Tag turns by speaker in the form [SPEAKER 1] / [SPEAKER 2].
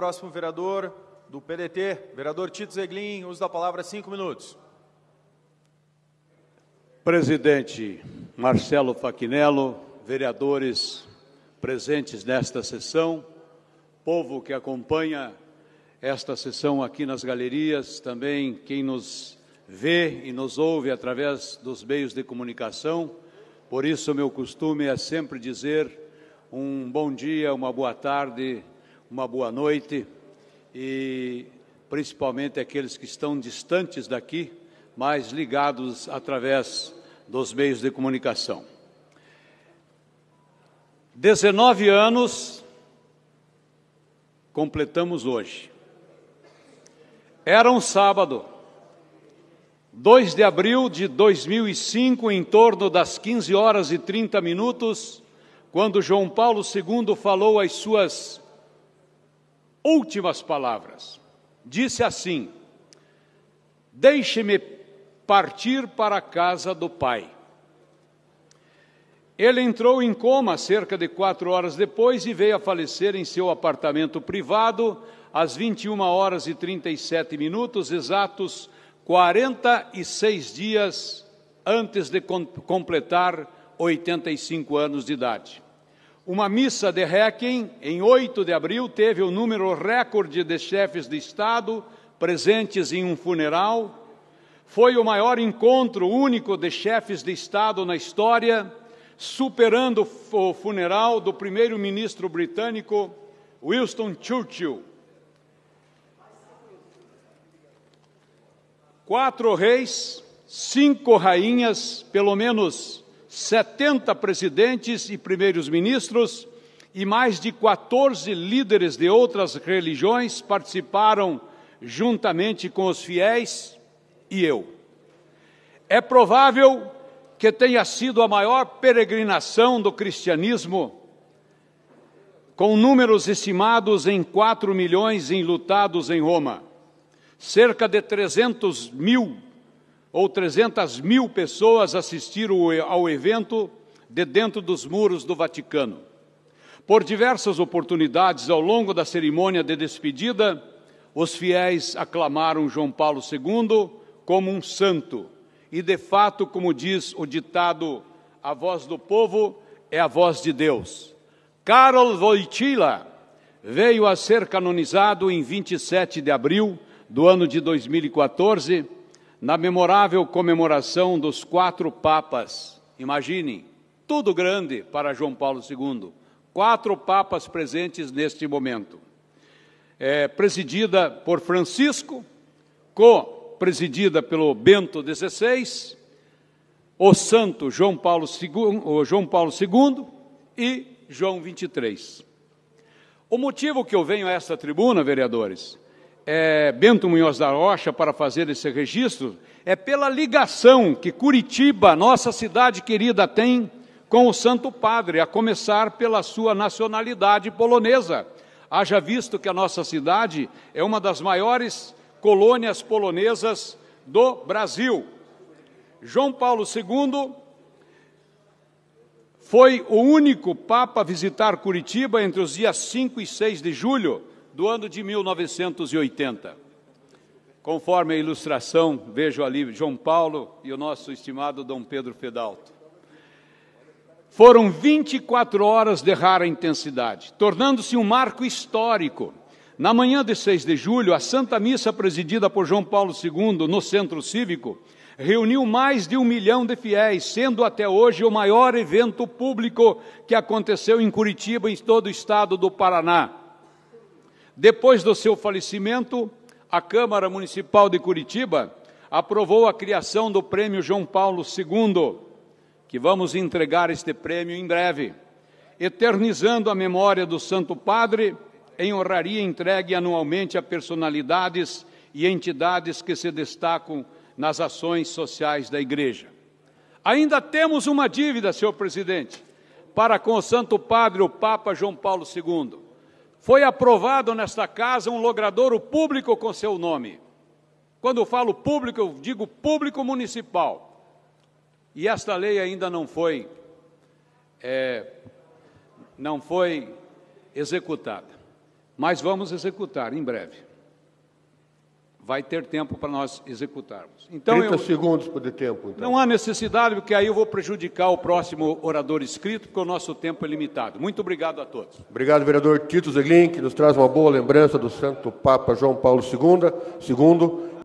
[SPEAKER 1] próximo vereador do PDT, vereador Tito Zeglin, uso da palavra, cinco minutos. Presidente Marcelo Faquinello, vereadores presentes nesta sessão, povo que acompanha esta sessão aqui nas galerias, também quem nos vê e nos ouve através dos meios de comunicação. Por isso, meu costume é sempre dizer um bom dia, uma boa tarde uma boa noite e principalmente aqueles que estão distantes daqui, mas ligados através dos meios de comunicação. 19 anos completamos hoje. Era um sábado, 2 de abril de 2005, em torno das 15 horas e 30 minutos, quando João Paulo II falou as suas últimas palavras. Disse assim: Deixe-me partir para a casa do pai. Ele entrou em coma cerca de quatro horas depois e veio a falecer em seu apartamento privado às 21 horas e 37 minutos exatos, 46 dias antes de completar 85 anos de idade. Uma missa de Requiem, em 8 de abril, teve o número recorde de chefes de Estado presentes em um funeral. Foi o maior encontro único de chefes de Estado na história, superando o funeral do primeiro-ministro britânico Winston Churchill. Quatro reis, cinco rainhas, pelo menos 70 presidentes e primeiros ministros e mais de 14 líderes de outras religiões participaram juntamente com os fiéis e eu. É provável que tenha sido a maior peregrinação do cristianismo, com números estimados em 4 milhões enlutados em Roma, cerca de 300 mil ou 300 mil pessoas assistiram ao evento de dentro dos muros do Vaticano. Por diversas oportunidades ao longo da cerimônia de despedida, os fiéis aclamaram João Paulo II como um santo. E de fato, como diz o ditado, a voz do povo é a voz de Deus. Karol Wojtyla veio a ser canonizado em 27 de abril do ano de 2014 na memorável comemoração dos quatro papas. Imaginem, tudo grande para João Paulo II. Quatro papas presentes neste momento. É, presidida por Francisco, co-presidida pelo Bento XVI, o Santo João Paulo II, João Paulo II e João 23. O motivo que eu venho a esta tribuna, vereadores, é, Bento Munhoz da Rocha para fazer esse registro é pela ligação que Curitiba, nossa cidade querida, tem com o Santo Padre, a começar pela sua nacionalidade polonesa. Haja visto que a nossa cidade é uma das maiores colônias polonesas do Brasil. João Paulo II foi o único Papa a visitar Curitiba entre os dias 5 e 6 de julho do ano de 1980. Conforme a ilustração, vejo ali João Paulo e o nosso estimado Dom Pedro Fedalto. Foram 24 horas de rara intensidade, tornando-se um marco histórico. Na manhã de 6 de julho, a Santa Missa, presidida por João Paulo II no Centro Cívico, reuniu mais de um milhão de fiéis, sendo até hoje o maior evento público que aconteceu em Curitiba e em todo o estado do Paraná. Depois do seu falecimento, a Câmara Municipal de Curitiba aprovou a criação do Prêmio João Paulo II, que vamos entregar este prêmio em breve, eternizando a memória do Santo Padre em honraria entregue anualmente a personalidades e entidades que se destacam nas ações sociais da Igreja. Ainda temos uma dívida, senhor presidente, para com o Santo Padre, o Papa João Paulo II foi aprovado nesta casa um logradouro público com seu nome. Quando falo público, eu digo público municipal. E esta lei ainda não foi, é, não foi executada. Mas vamos executar em breve vai ter tempo para nós executarmos. Então, 30 eu, segundos por de tempo. Então. Não há necessidade, porque aí eu vou prejudicar o próximo orador escrito, porque o nosso tempo é limitado. Muito obrigado a todos. Obrigado, vereador Tito Zeglin, que nos traz uma boa lembrança do Santo Papa João Paulo II, segundo,